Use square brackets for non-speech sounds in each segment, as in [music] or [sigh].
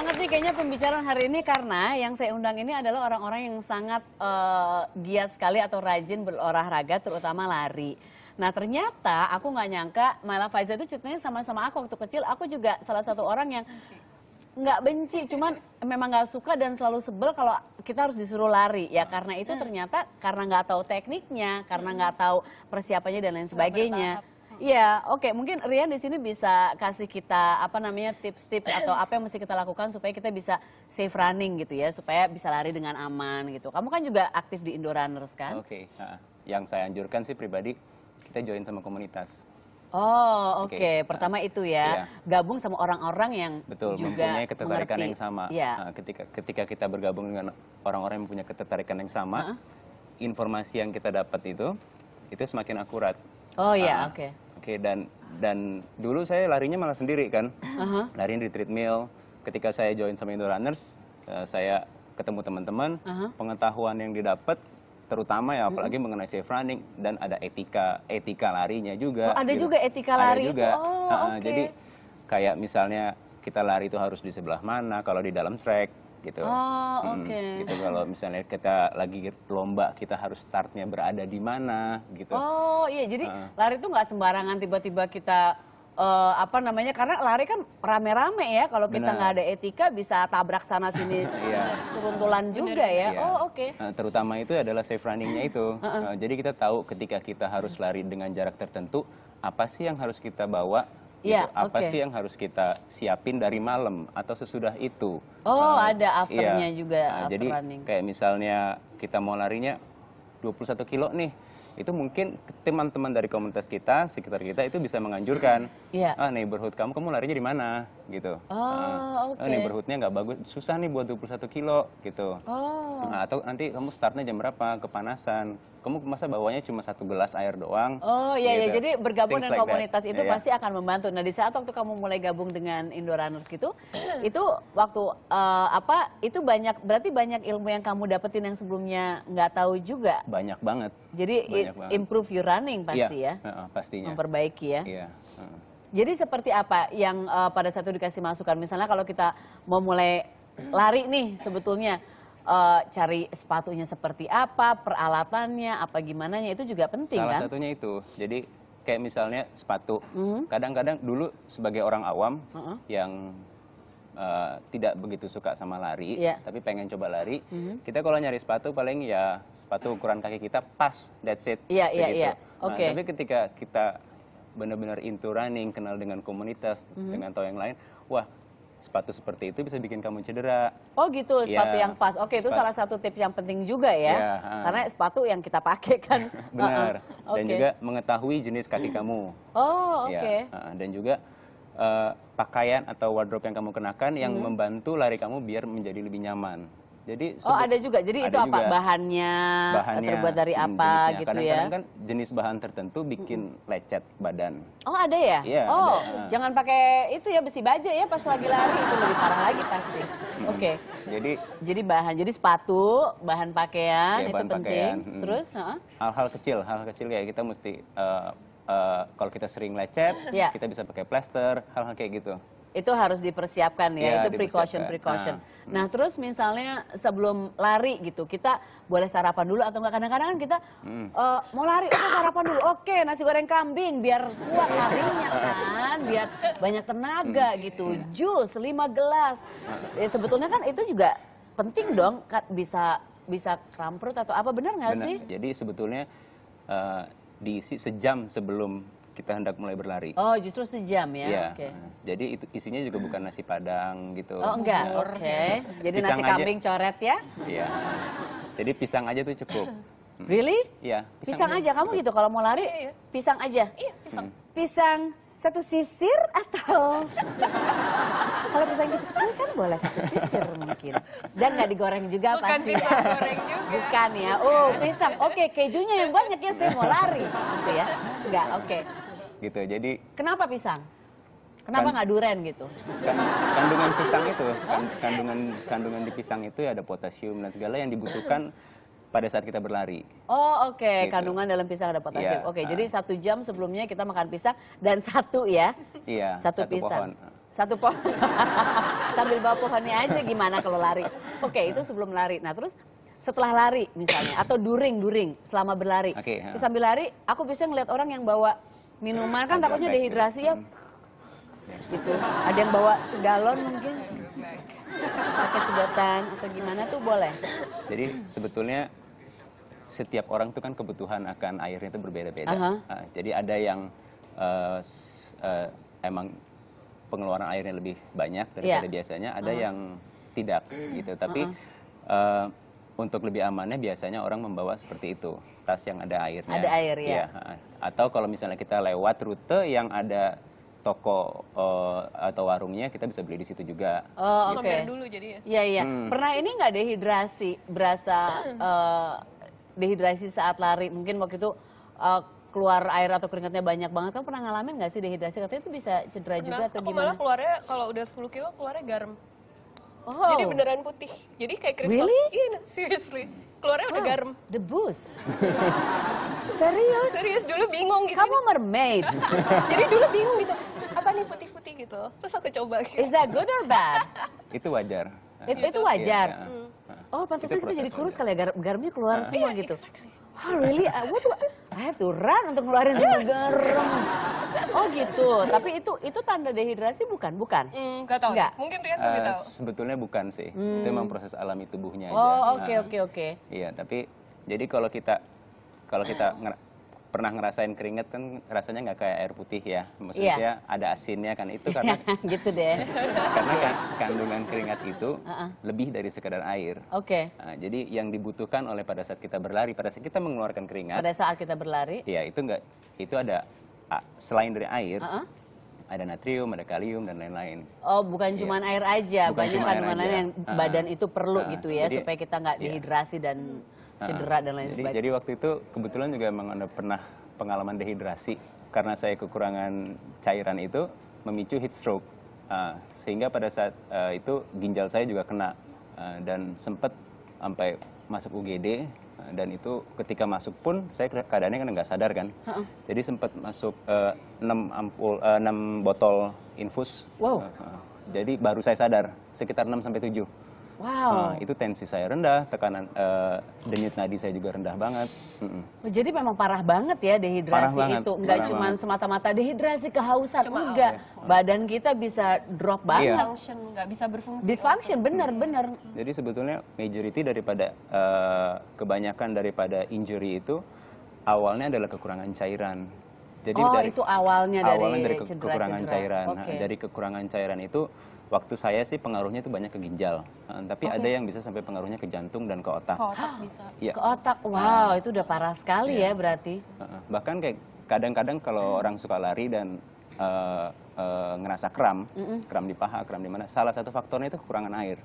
banget nih kayaknya pembicaraan hari ini karena yang saya undang ini adalah orang-orang yang sangat uh, giat sekali atau rajin berolahraga terutama lari. Nah ternyata aku nggak nyangka malah Faiza itu ceritanya sama-sama aku waktu kecil. Aku juga salah satu orang yang nggak benci, cuman memang nggak suka dan selalu sebel kalau kita harus disuruh lari ya karena itu hmm. ternyata karena nggak tahu tekniknya, karena hmm. nggak tahu persiapannya dan lain sebagainya. Iya, oke. Okay. Mungkin Rian di sini bisa kasih kita apa namanya tips-tips atau apa yang mesti kita lakukan supaya kita bisa safe running gitu ya, supaya bisa lari dengan aman gitu. Kamu kan juga aktif di indoor Runners kan? Oke. Okay. Nah, yang saya anjurkan sih pribadi kita join sama komunitas. Oh, oke. Okay. Okay. Pertama nah, itu ya, iya. gabung sama orang-orang yang betul juga mempunyai ketertarikan mengerti. yang sama. Iya. Nah, ketika ketika kita bergabung dengan orang-orang yang punya ketertarikan yang sama, uh -huh. informasi yang kita dapat itu itu semakin akurat. Oh iya, uh, oke. Okay Oke, dan dan dulu saya larinya malah sendiri kan. Uh -huh. lari di treadmill. Ketika saya join sama Indo Runners, uh, saya ketemu teman-teman, uh -huh. pengetahuan yang didapat terutama ya apalagi hmm. mengenai safe running dan ada etika etika larinya juga. Oh, ada gitu. juga etika lari ada juga. itu. Oh, okay. Jadi kayak misalnya kita lari itu harus di sebelah mana kalau di dalam track gitu. Oh, oke. Okay. Hmm, gitu kalau misalnya kita lagi lomba kita harus startnya berada di mana gitu. Oh, iya jadi uh. lari itu nggak sembarangan tiba-tiba kita uh, apa namanya karena lari kan rame-rame ya kalau kita nggak ada etika bisa tabrak sana sini [laughs] yeah. seruntulan juga ya yeah. oh oke okay. uh, terutama itu adalah safe runningnya itu uh, jadi kita tahu ketika kita harus lari dengan jarak tertentu apa sih yang harus kita bawa Gitu. Iya, apa sih yang harus kita siapin dari malam atau sesudah itu oh ah, ada iya. afternya juga ah, jadi kayak misalnya kita mau larinya 21 kilo nih itu mungkin teman-teman dari komunitas kita sekitar kita itu bisa menganjurkan yeah. ah neighborhood kamu kamu larinya di mana gitu oh, ah, ah okay. neighborhoodnya nggak bagus susah nih buat 21 kilo gitu oh. nah, atau nanti kamu startnya jam berapa kepanasan kamu masa bawanya cuma satu gelas air doang. Oh iya, iya. gitu. ya, jadi bergabung Things dengan like komunitas that. itu yeah. Iya. pasti akan membantu. Nah di saat waktu kamu mulai gabung dengan Indo Runners gitu, [clears throat] itu waktu uh, apa? Itu banyak berarti banyak ilmu yang kamu dapetin yang sebelumnya nggak tahu juga. Banyak banget. Jadi iya, banget. Improve your running iya. pasti ya. ya. Uh, pastinya. Memperbaiki ya. ya. Uh. Jadi seperti apa yang uh, pada saat itu dikasih masukan? Misalnya kalau kita mau mulai lari nih sebetulnya uh, cari sepatunya seperti apa, peralatannya apa gimana itu juga penting Salah kan? Salah satunya itu. Jadi kayak misalnya sepatu. Hmm. Kadang-kadang mm -hmm. dulu sebagai orang awam uh -huh. yang uh, tidak begitu suka sama lari, yeah. tapi pengen coba lari, mm-hmm. kita kalau nyari sepatu paling ya sepatu ukuran kaki kita pas, that's it. Iya, iya, iya. Nah, oke. Tapi ketika kita benar-benar into running, kenal dengan komunitas, mm-hmm. dengan tau yang lain, wah sepatu seperti itu bisa bikin kamu cedera. Oh gitu, iya. sepatu ya. yang pas. Oke, Sepat... itu salah satu tips yang penting juga ya. ya uh. Karena sepatu yang kita pakai kan. [laughs] Benar. Uh [laughs] -uh. Dan okay. juga mengetahui jenis kaki [clears throat] kamu. Oh, iya, oke. Okay. Ya, uh, dan juga uh, pakaian atau wardrobe yang kamu kenakan yang hmm. membantu lari kamu biar menjadi lebih nyaman. Jadi Oh, ada juga. Jadi ada itu apa juga bahannya, bahannya terbuat dari hmm, apa jenisnya. gitu Kadang -kadang ya. kan jenis bahan tertentu bikin hmm. lecet badan. Oh, ada ya? ya Oh, ada. jangan pakai itu ya besi baja ya pas lagi lari itu lebih parah lagi pasti. Hmm. Oke. Okay. Jadi Jadi bahan, jadi sepatu, bahan pakaian ya, itu bahan penting. Pakaian. Terus, hal-hal kecil, hal-hal kecil kayak kita mesti uh, Eh, kalau kita sering lecet, yeah. kita bisa pakai plester, hal-hal kayak gitu. Itu harus dipersiapkan ya, ya itu precaution precaution. Nah, hmm. nah terus misalnya sebelum lari gitu, kita boleh sarapan dulu atau enggak kadang-kadang kan kita hmm. uh, mau lari, oke sarapan dulu, oke nasi goreng kambing biar kuat larinya kan, biar banyak tenaga hmm. gitu, jus lima gelas. Ya, sebetulnya kan itu juga penting dong bisa bisa kram perut atau apa benar nggak sih? Jadi sebetulnya uh, diisi sejam sebelum kita hendak mulai berlari. Oh, justru sejam ya? Iya. Okay. Jadi itu isinya juga bukan nasi padang gitu. Oh enggak, oke. Okay. Jadi pisang nasi kambing aja. coret ya? Iya. Jadi pisang aja tuh cukup. Really? Iya. Pisang, pisang aja. aja kamu gitu kalau mau lari, iya, iya. pisang aja. Iya, pisang. Hmm. Pisang satu sisir atau kalau pisang kecil-kecil kan boleh satu sisir mungkin dan nggak digoreng juga bukan pasti pisang juga bukan ya oh pisang oke okay, kejunya yang banyak ya saya mau lari gitu ya nggak oke okay. gitu jadi kenapa pisang kenapa kan- nggak duren gitu kan, kandungan pisang itu kan, kandungan kandungan di pisang itu ya ada potasium dan segala yang dibutuhkan pada saat kita berlari. Oh oke, okay. gitu. kandungan dalam pisang ada potasium. Yeah. Oke, okay, uh. jadi ah. satu jam sebelumnya kita makan pisang dan [laughs] satu ya, yeah, satu, satu pisang. Pohon. Satu pohon, [laughs] sambil bawa pohonnya aja gimana kalau lari. Oke, okay, itu sebelum lari. Nah terus setelah lari misalnya, atau during-during selama berlari. Okay, uh. Sambil lari, aku bisa ngeliat orang yang bawa minuman, kan takutnya dehidrasi ya. Hmm. Gitu, ada yang bawa segalon mungkin pakai sedotan atau gimana tuh boleh. Jadi sebetulnya setiap orang itu kan kebutuhan akan airnya itu berbeda-beda. Uh -huh. uh, jadi ada yang uh, uh, emang pengeluaran airnya lebih banyak daripada yeah. biasanya, ada uh -huh. yang tidak gitu. Tapi uh -huh. uh, untuk lebih amannya biasanya orang membawa seperti itu, tas yang ada airnya. Ada air ya. Yeah. Iya, uh, atau kalau misalnya kita lewat rute yang ada toko uh, atau warungnya kita bisa beli di situ juga. Oh, gitu. Iya, okay. dulu jadi ya. Iya, iya. Hmm. Pernah ini nggak dehidrasi berasa uh, [clears throat] dehidrasi saat lari mungkin waktu itu uh, keluar air atau keringatnya banyak banget kan pernah ngalamin nggak sih dehidrasi katanya itu bisa cedera pernah. juga atau aku gimana? malah keluarnya kalau udah 10 kilo keluarnya garam oh. jadi beneran putih jadi kayak kristal really? Iya, seriously keluarnya wow. udah garam debus [laughs] serius serius dulu bingung gitu kamu mermaid [laughs] jadi dulu bingung gitu apa nih putih-putih gitu terus aku coba gitu. is that good or bad itu wajar itu, itu iya. wajar. yeah, Hmm. Oh, pantasnya kita, kita jadi kurus kali ya, garam, garamnya keluar uh, semua yeah, gitu. Exactly. Oh really? I, ah, what do I, I have to run untuk ngeluarin semua [laughs] garam. Oh gitu. Tapi itu itu tanda dehidrasi bukan? Bukan. Mm, gak tahu. Nggak. Mungkin Rian lebih uh, tahu. Sebetulnya bukan sih. Hmm. Itu memang proses alami tubuhnya oh, aja. Oh oke okay, nah. oke oke. Okay, okay. Iya, tapi jadi kalau kita kalau kita pernah ngerasain keringet kan rasanya nggak kayak air putih ya maksudnya yeah. ada asinnya kan itu karena [laughs] gitu deh karena iya. kan kandungan keringat itu uh-uh. lebih dari sekadar air oke okay. nah, jadi yang dibutuhkan oleh pada saat kita berlari pada saat kita mengeluarkan keringat pada saat kita berlari ya itu nggak itu ada selain dari air uh-uh ada natrium, ada kalium dan lain-lain. Oh, bukan iya. cuma air aja, bukan banyak kandungan lain yang uh, badan itu perlu uh, gitu ya jadi, supaya kita nggak iya. dehidrasi dan cedera dan lain sebagainya. Jadi waktu itu kebetulan juga memang ada pernah pengalaman dehidrasi karena saya kekurangan cairan itu memicu heat stroke. Uh, sehingga pada saat uh, itu ginjal saya juga kena uh, dan sempat sampai masuk UGD dan itu ketika masuk pun saya keadaannya kan nggak sadar kan. Uh -uh. Jadi sempat masuk uh, eh, 6 ampul uh, eh, 6 botol infus. Wow. Uh, uh, jadi baru saya sadar sekitar 6 sampai 7. Wow. Uh, itu tensi saya rendah, tekanan uh, denyut nadi saya juga rendah banget. Mm -mm. Jadi memang parah banget ya dehidrasi parah itu. Enggak cuma semata-mata dehidrasi kehausan cuma enggak. Badan kita bisa drop iya. banget. Yeah. Function, enggak bisa berfungsi. Dysfunction benar-benar. Hmm. Iya. Jadi sebetulnya majority daripada uh, kebanyakan daripada injury itu awalnya adalah kekurangan cairan. Jadi oh, dari itu awalnya dari awalnya dari ke cedera, kekurangan cedera. cairan. Nah, okay. Dari kekurangan cairan itu waktu saya sih pengaruhnya itu banyak ke ginjal, uh, tapi okay. ada yang bisa sampai pengaruhnya ke jantung dan ke otak. Ke otak bisa. [gasps] Ya. Ke otak, nah. wow uh, itu udah parah sekali yeah. ya berarti. Uh, bahkan kayak kadang-kadang kalau hmm. orang suka lari dan uh, uh, ngerasa kram, mm -mm. kram di paha, kram di mana, salah satu faktornya itu kekurangan air.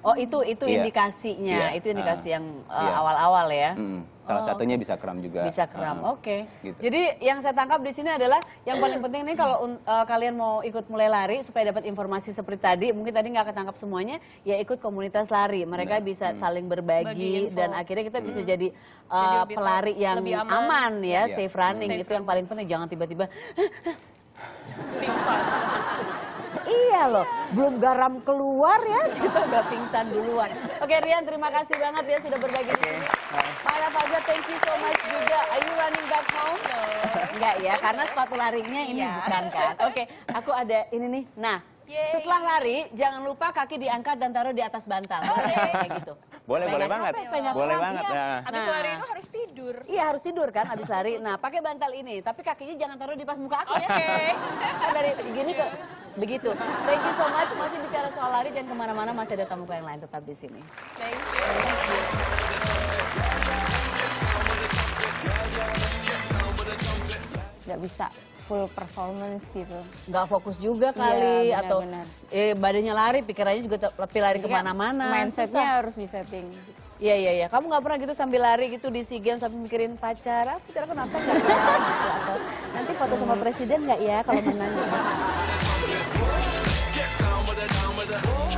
Oh itu itu yeah. indikasinya, yeah. itu ah. indikasi uh, yang eh, iya. awal-awal uh, yeah. ya. Mm. Salah oh. satunya bisa kram juga. Bisa kram, uh, oke. Okay. Gitu. Jadi yang saya tangkap di sini adalah yang paling penting ini kalau uh, kalian mau ikut mulai lari supaya dapat informasi seperti tadi, mungkin tadi nggak ketangkap semuanya, ya ikut komunitas lari. Mereka nah. bisa hmm. saling berbagi dan akhirnya kita hmm. bisa jadi, uh, jadi pelari yang aman, aman ya, yeah. safe running safe itu yang paling penting. Jangan tiba-tiba Iya loh, belum garam keluar ya, kita [laughs] udah pingsan duluan. Oke Rian, terima kasih banget ya sudah berbagi di sini. Maya Faza, thank you so much juga. Are you running back home? No. [laughs] Enggak ya, karena sepatu larinya ini yeah. bukan kan. Oke, aku ada ini nih. Nah, Yay. setelah lari, jangan lupa kaki diangkat dan taruh di atas bantal. Oke. Kayak gitu. Boleh, boleh banget. Capek, boleh kurang, banget. Ya. Nah. Habis lari itu harus tidur. Iya, harus tidur kan habis lari. Nah, pakai bantal ini, tapi kakinya jangan taruh di pas muka aku okay. ya. [laughs] Kan dari gini ke Begitu. Thank you so much. Masih bicara soal lari, jangan kemana-mana. Masih ada tamu yang lain tetap di sini. Thank you. Gak bisa full performance gitu. Gak fokus juga kali ya, benar, atau benar. Eh, badannya lari, pikirannya juga lebih lari iya, kemana-mana. Mindsetnya harus disetting. Iya iya iya. Kamu nggak pernah gitu sambil lari gitu di SEA Games sambil mikirin pacar, pacar aku nonton atau [laughs] nanti foto sama presiden nggak ya kalau menang the whole